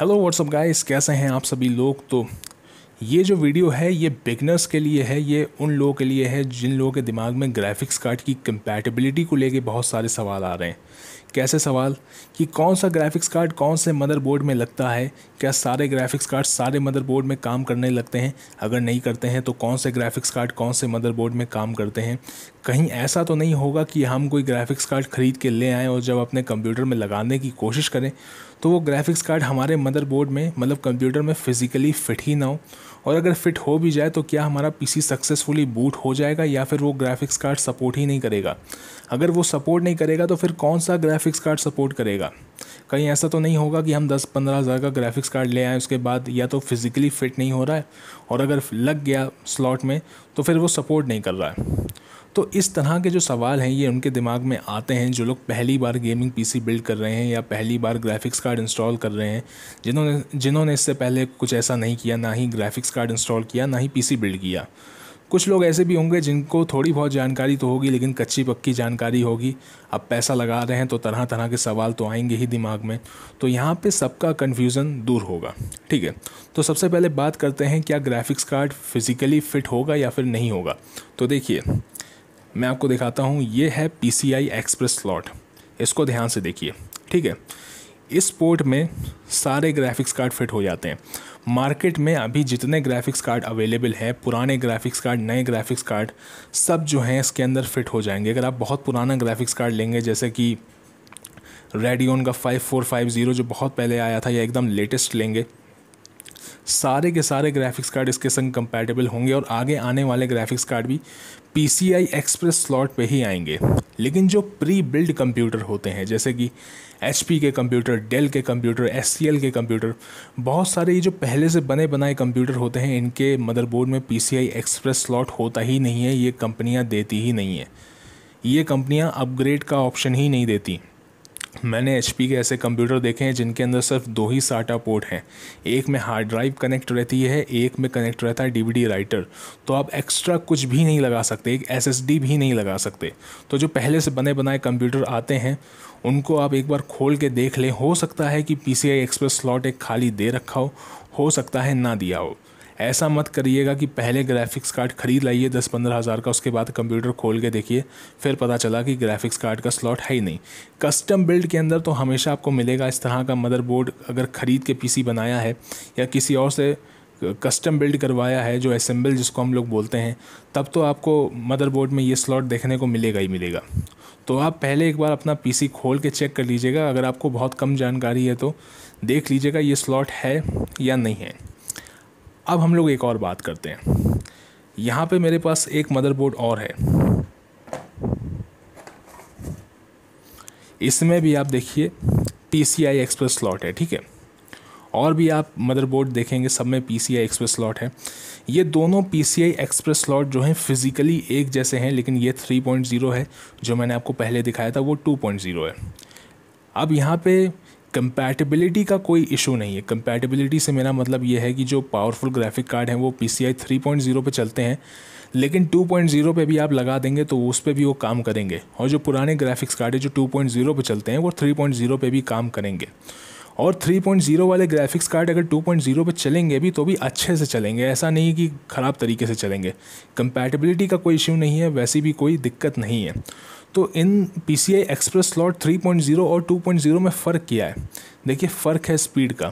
hello what's up guys कैसे हैं आप सभी लोग तो ये जो वीडियो है ये बिगनर्स के लिए है ये उन लोगों के लिए है जिन लोगों के दिमाग में ग्राफिक्स कार्ड की कंपैटिबिलिटी को लेके बहुत सारे सवाल आ रहे हैं कैसे सवाल कि कौन सा ग्राफिक्स कार्ड कौन से मदरबोर्ड में लगता है क्या सारे ग्राफिक्स कार्ड सारे मदरबोर्ड में काम करने लगते हैं अगर नहीं करते हैं तो कौन से ग्राफिक्स कार्ड कौन से मदरबोर्ड में काम करते हैं कहीं ऐसा तो नहीं होगा कि हम कोई ग्राफिक्स कार्ड ख़रीद के ले आएँ और जब अपने कंप्यूटर में लगाने की कोशिश करें तो वो ग्राफिक्स कार्ड हमारे मदरबोर्ड में मतलब कंप्यूटर में फ़िज़िकली फिट ही ना हो और अगर फिट हो भी जाए तो क्या हमारा पीसी सक्सेसफुली बूट हो जाएगा या फिर वो ग्राफिक्स कार्ड सपोर्ट ही नहीं करेगा अगर वो सपोर्ट नहीं करेगा तो फिर कौन सा ग्राफिक्स कार्ड सपोर्ट करेगा कहीं ऐसा तो नहीं होगा कि हम दस पंद्रह हज़ार का ग्राफिक्स कार्ड ले आए उसके बाद या तो फिज़िकली फिट नहीं हो रहा है और अगर लग गया स्लॉट में तो फिर वो सपोर्ट नहीं कर रहा है तो इस तरह के जो सवाल हैं ये उनके दिमाग में आते हैं जो लोग पहली बार गेमिंग पीसी बिल्ड कर रहे हैं या पहली बार ग्राफिक्स कार्ड इंस्टॉल कर रहे हैं जिन्होंने जिन्होंने इससे पहले कुछ ऐसा नहीं किया ना ही ग्राफिक्स कार्ड इंस्टॉल किया ना ही पीसी बिल्ड किया कुछ लोग ऐसे भी होंगे जिनको थोड़ी बहुत जानकारी तो होगी लेकिन कच्ची पक्की जानकारी होगी अब पैसा लगा रहे हैं तो तरह तरह के सवाल तो आएंगे ही दिमाग में तो यहाँ पे सबका कन्फ्यूज़न दूर होगा ठीक है तो सबसे पहले बात करते हैं क्या ग्राफिक्स कार्ड फिज़िकली फ़िट होगा या फिर नहीं होगा तो देखिए मैं आपको दिखाता हूँ ये है पी एक्सप्रेस स्लॉट इसको ध्यान से देखिए ठीक है इस पोर्ट में सारे ग्राफिक्स कार्ड फिट हो जाते हैं मार्केट में अभी जितने ग्राफिक्स कार्ड अवेलेबल हैं पुराने ग्राफिक्स कार्ड नए ग्राफिक्स कार्ड सब जो हैं इसके अंदर फिट हो जाएंगे अगर आप बहुत पुराना ग्राफिक्स कार्ड लेंगे जैसे कि रेडियन का फाइव फोर फाइव ज़ीरो जो बहुत पहले आया था या एकदम लेटेस्ट लेंगे सारे के सारे ग्राफिक्स कार्ड इसके संग कंपैटिबल होंगे और आगे आने वाले ग्राफिक्स कार्ड भी P C I express slot पे ही आएंगे लेकिन जो प्री बिल्ड कंप्यूटर होते हैं जैसे कि एच पी के कंप्यूटर डेल के कंप्यूटर एस सी एल के कंप्यूटर बहुत सारे ये जो पहले से बने बनाए कंप्यूटर होते हैं इनके मदरबोर्ड में P C I express slot होता ही नहीं है ये कंपनियाँ देती ही नहीं है ये कंपनियाँ अपग्रेड का ऑप्शन ही नहीं देती मैंने एच के ऐसे कंप्यूटर देखे हैं जिनके अंदर सिर्फ दो ही साटा पोर्ट हैं एक में हार्ड ड्राइव कनेक्ट रहती है एक में कनेक्ट रहता है डीवीडी राइटर तो आप एक्स्ट्रा कुछ भी नहीं लगा सकते एक एस भी नहीं लगा सकते तो जो पहले से बने बनाए कंप्यूटर आते हैं उनको आप एक बार खोल के देख लें हो सकता है कि पी एक्सप्रेस स्लॉट एक खाली दे रखा हो हो सकता है ना दिया हो ऐसा मत करिएगा कि पहले ग्राफिक्स कार्ड खरीद लाइए दस पंद्रह हज़ार का उसके बाद कंप्यूटर खोल के देखिए फिर पता चला कि ग्राफिक्स कार्ड का स्लॉट है ही नहीं कस्टम बिल्ड के अंदर तो हमेशा आपको मिलेगा इस तरह का मदरबोर्ड अगर ख़रीद के पी बनाया है या किसी और से कस्टम बिल्ड करवाया है जो असेंबल जिसको हम लोग बोलते हैं तब तो आपको मदरबोर्ड में ये स्लॉट देखने को मिलेगा ही मिलेगा तो आप पहले एक बार अपना पीसी खोल के चेक कर लीजिएगा अगर आपको बहुत कम जानकारी है तो देख लीजिएगा ये स्लॉट है या नहीं है अब हम लोग एक और बात करते हैं यहाँ पे मेरे पास एक मदरबोर्ड और है इसमें भी आप देखिए P C I express slot है ठीक है और भी आप मदरबोर्ड देखेंगे सब में P C I express slot है ये दोनों P C I express slot जो हैं फिज़िकली एक जैसे हैं लेकिन ये 3.0 है जो मैंने आपको पहले दिखाया था वो 2.0 है अब यहाँ पे कंपैटिबिलिटी का कोई इशू नहीं है कंपैटिबिलिटी से मेरा मतलब ये है कि जो पावरफुल ग्राफिक कार्ड हैं वो P C I three point zero पर चलते हैं लेकिन टू पॉइंट जीरो पर भी आप लगा देंगे तो उस पर भी वो काम करेंगे और जो पुराने ग्राफिक्स कार्ड है जो टू पॉइंट जीरो पर चलते हैं वो थ्री पॉइंट ज़ीरो पर भी काम करेंगे और 3.0 वाले ग्राफिक्स कार्ड अगर 2.0 पे चलेंगे भी तो भी अच्छे से चलेंगे ऐसा नहीं कि ख़राब तरीके से चलेंगे कंपैटिबिलिटी का कोई इश्यू नहीं है वैसी भी कोई दिक्कत नहीं है तो इन P C I express slot three point zero और टू पॉइंट ज़ीरो में फ़र्क किया है देखिए फ़र्क है स्पीड का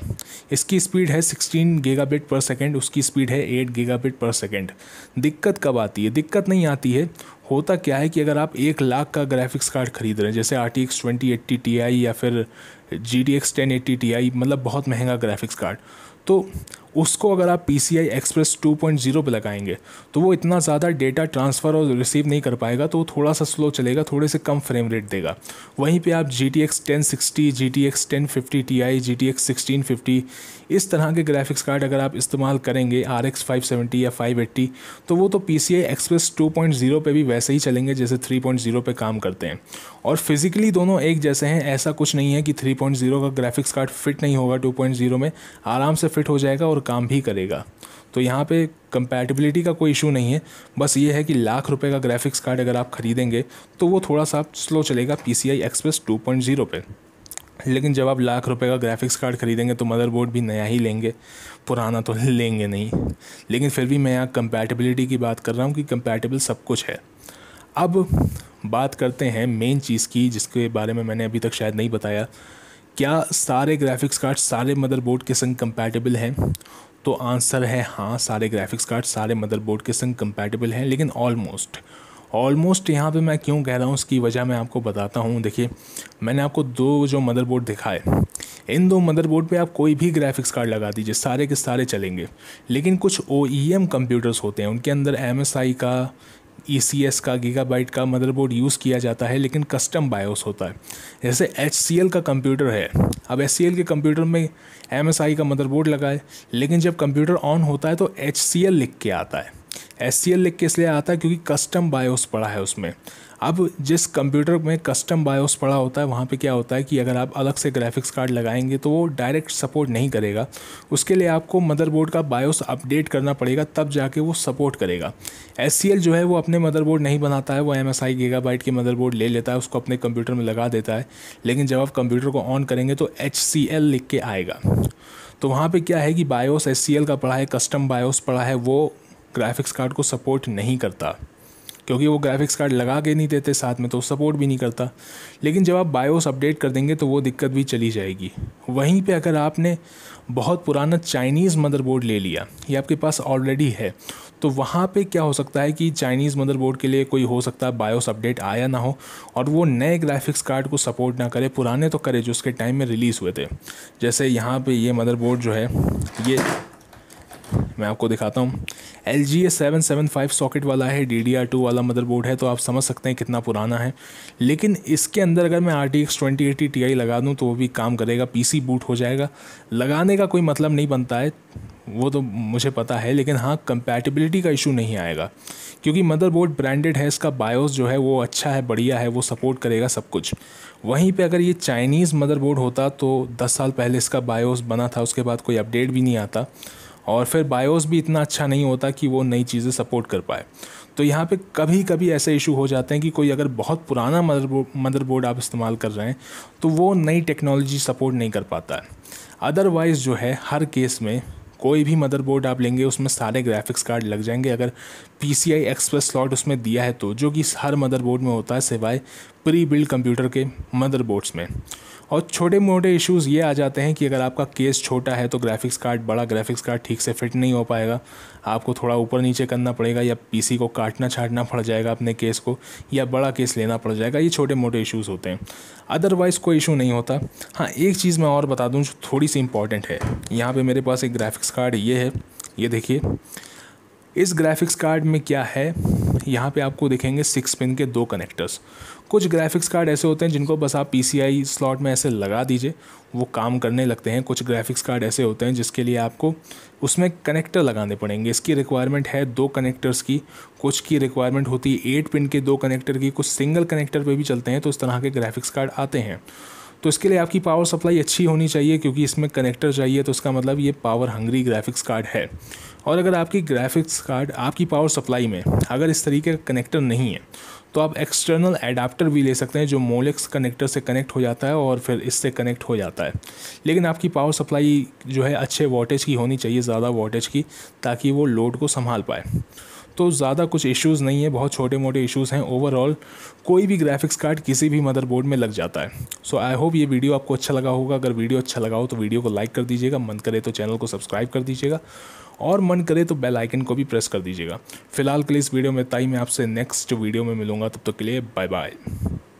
इसकी स्पीड है sixteen giga bit per second उसकी स्पीड है eight giga bit per second दिक्कत कब आती है दिक्कत नहीं आती है होता क्या है कि अगर आप एक लाख का ग्राफिक्स कार्ड खरीद रहे हैं जैसे R T X twenty eighty T I या फिर G T X ten eighty T I मतलब बहुत महंगा ग्राफिक्स कार्ड तो उसको अगर आप P C I express two point zero पर लगाएंगे तो वो इतना ज़्यादा डेटा ट्रांसफ़र और रिसीव नहीं कर पाएगा तो थोड़ा सा स्लो चलेगा थोड़े से कम फ्रेम रेट देगा वहीं पे आप G T X ten sixty G T X ten fifty T I G T X sixteen fifty इस तरह के ग्राफिक्स कार्ड अगर आप इस्तेमाल करेंगे आर एक्स फाइव सेवेंटी या फाइव एट्टी तो वो तो P C I express two point zero पर भी वैसे ही चलेंगे जैसे थ्री पॉइंट जीरो पर काम करते हैं और फिज़िकली दोनों एक जैसे हैं ऐसा कुछ नहीं है कि थ्री पॉइंट जीरो का ग्राफिक्स कार्ड फिट नहीं होगा टू पॉइंट जीरो में आराम से फिट हो जाएगा और काम भी करेगा तो यहाँ पे कंपैटिबिलिटी का कोई इशू नहीं है बस ये है कि लाख रुपए का ग्राफिक्स कार्ड अगर आप ख़रीदेंगे तो वो थोड़ा सा स्लो चलेगा P C I express two point zero पर लेकिन जब आप लाख रुपए का ग्राफिक्स कार्ड ख़रीदेंगे तो मदरबोर्ड भी नया ही लेंगे पुराना तो लेंगे नहीं लेकिन फिर भी मैं यहाँ कंपैटिबिलिटी की बात कर रहा हूँ कि कंपैटिबल सब कुछ है अब बात करते हैं मेन चीज़ की जिसके बारे में मैंने अभी तक शायद नहीं बताया क्या सारे ग्राफिक्स कार्ड सारे मदरबोर्ड के संग कंपैटिबल हैं तो आंसर है हाँ सारे ग्राफिक्स कार्ड सारे मदरबोर्ड के संग कंपैटिबल हैं लेकिन ऑलमोस्ट ऑलमोस्ट यहाँ पे मैं क्यों कह रहा हूँ उसकी वजह मैं आपको बताता हूँ देखिए मैंने आपको दो जो मदरबोर्ड दिखाए इन दो मदरबोर्ड पे आप कोई भी ग्राफिक्स कार्ड लगा दीजिए सारे के सारे चलेंगे लेकिन कुछ ओ कंप्यूटर्स e होते हैं उनके अंदर एम का ई e का गीगाबाइट का मदरबोर्ड यूज़ किया जाता है लेकिन कस्टम बायोस होता है जैसे एच का कंप्यूटर है अब एच के कंप्यूटर में एम का मदरबोर्ड लगा है लेकिन जब कंप्यूटर ऑन होता है तो एच लिख के आता है एस सी लिख के इसलिए आता है क्योंकि कस्टम बायोस पड़ा है उसमें अब जिस कंप्यूटर में कस्टम बायोस पड़ा होता है वहाँ पे क्या होता है कि अगर आप अलग से ग्राफिक्स कार्ड लगाएंगे तो वो डायरेक्ट सपोर्ट नहीं करेगा उसके लिए आपको मदरबोर्ड का बायोस अपडेट करना पड़ेगा तब जाके वो सपोर्ट करेगा एस जो है वो अपने मदरबोर्ड नहीं बनाता है वो M S I Gigabyte की मदरबोर्ड ले लेता है उसको अपने कंप्यूटर में लगा देता है लेकिन जब आप कंप्यूटर को ऑन करेंगे तो एच लिख के आएगा तो वहाँ पे क्या है कि बायोस एस का पढ़ा है कस्टम बायोस पढ़ा है वो ग्राफिक्स कार्ड को सपोर्ट नहीं करता क्योंकि वो ग्राफिक्स कार्ड लगा के नहीं देते साथ में तो सपोर्ट भी नहीं करता लेकिन जब आप बायोस अपडेट कर देंगे तो वो दिक्कत भी चली जाएगी वहीं पे अगर आपने बहुत पुराना चाइनीज़ मदरबोर्ड ले लिया ये आपके पास ऑलरेडी है तो वहाँ पे क्या हो सकता है कि चाइनीज़ मदरबोर्ड के लिए कोई हो सकता है बायोस अपडेट आया ना हो और वो नए ग्राफिक्स कार्ड को सपोर्ट ना करे पुराने तो करे जो उसके टाइम में रिलीज़ हुए थे जैसे यहाँ पर ये मदरबोर्ड जो है ये मैं आपको दिखाता हूँ L G A seven seven five socket वाला है डी डी आर टू वाला मदरबोर्ड है तो आप समझ सकते हैं कितना पुराना है लेकिन इसके अंदर अगर मैं R T X twenty eighty T I लगा दूँ तो वो भी काम करेगा पी सी बूट हो जाएगा लगाने का कोई मतलब नहीं बनता है वो तो मुझे पता है लेकिन हाँ कंपैटिबिलिटी का इशू नहीं आएगा क्योंकि मदरबोर्ड ब्रांडेड है इसका बायोस जो है वो अच्छा है बढ़िया है वो सपोर्ट करेगा सब कुछ वहीं पे अगर ये चाइनीज़ मदरबोर्ड होता तो 10 साल पहले इसका बायोस बना था उसके बाद कोई अपडेट भी नहीं आता और फिर बायोस भी इतना अच्छा नहीं होता कि वो नई चीज़ें सपोर्ट कर पाए तो यहाँ पे कभी कभी ऐसे इशू हो जाते हैं कि कोई अगर बहुत पुराना मदरबोर्ड आप इस्तेमाल कर रहे हैं तो वो नई टेक्नोलॉजी सपोर्ट नहीं कर पाता है अदरवाइज़ जो है हर केस में कोई भी मदरबोर्ड आप लेंगे उसमें सारे ग्राफिक्स कार्ड लग जाएंगे अगर P C I express slot उसमें दिया है तो जो कि हर मदरबोर्ड में होता है सिवाय प्री बिल्ड कंप्यूटर के मदरबोर्ड्स में और छोटे मोटे इश्यूज़ ये आ जाते हैं कि अगर आपका केस छोटा है तो ग्राफिक्स कार्ड बड़ा ग्राफिक्स कार्ड ठीक से फिट नहीं हो पाएगा आपको थोड़ा ऊपर नीचे करना पड़ेगा या पीसी को काटना छाटना पड़ जाएगा अपने केस को या बड़ा केस लेना पड़ जाएगा ये छोटे मोटे इशूज़ होते हैं अदरवाइज़ कोई इशू नहीं होता हाँ एक चीज़ मैं और बता दूँ जो थोड़ी सी इंपॉर्टेंट है यहाँ पर मेरे पास एक ग्राफिक्स कार्ड ये है ये देखिए इस ग्राफिक्स कार्ड में क्या है यहाँ पे आपको दिखेंगे सिक्स पिन के दो कनेक्टर्स कुछ ग्राफिक्स कार्ड ऐसे होते हैं जिनको बस आप पी स्लॉट में ऐसे लगा दीजिए वो काम करने लगते हैं कुछ ग्राफिक्स कार्ड ऐसे होते हैं जिसके लिए आपको उसमें कनेक्टर लगाने पड़ेंगे इसकी रिक्वायरमेंट है दो कनेक्टर्स की कुछ की रिक्वायरमेंट होती है एट पिन के दो कनेक्टर की कुछ सिंगल कनेक्टर पर भी चलते हैं तो इस तरह के ग्राफिक्स कार्ड आते हैं तो इसके लिए आपकी पावर सप्लाई अच्छी होनी चाहिए क्योंकि इसमें कनेक्टर चाहिए तो इसका मतलब ये पावर हंग्री ग्राफिक्स कार्ड है और अगर आपकी ग्राफिक्स कार्ड आपकी पावर सप्लाई में अगर इस तरीके का कनेक्टर नहीं है तो आप एक्सटर्नल एडाप्टर भी ले सकते हैं जो मोलेक्स कनेक्टर से कनेक्ट हो जाता है और फिर इससे कनेक्ट हो जाता है लेकिन आपकी पावर सप्लाई जो है अच्छे वोल्टेज की होनी चाहिए ज़्यादा वोल्टेज की ताकि वो लोड को संभाल पाए तो ज़्यादा कुछ इश्यूज़ नहीं है बहुत छोटे मोटे इश्यूज़ हैं ओवरऑल कोई भी ग्राफिक्स कार्ड किसी भी मदरबोर्ड में लग जाता है सो आई होप ये वीडियो आपको अच्छा लगा होगा अगर वीडियो अच्छा लगा हो तो वीडियो को लाइक कर दीजिएगा मन करे तो चैनल को सब्सक्राइब कर दीजिएगा और मन करे तो बेल आइकन को भी प्रेस कर दीजिएगा फिलहाल के लिए इस वीडियो में ताई मैं आपसे नेक्स्ट वीडियो में मिलूंगा तब तक तो के लिए बाय बाय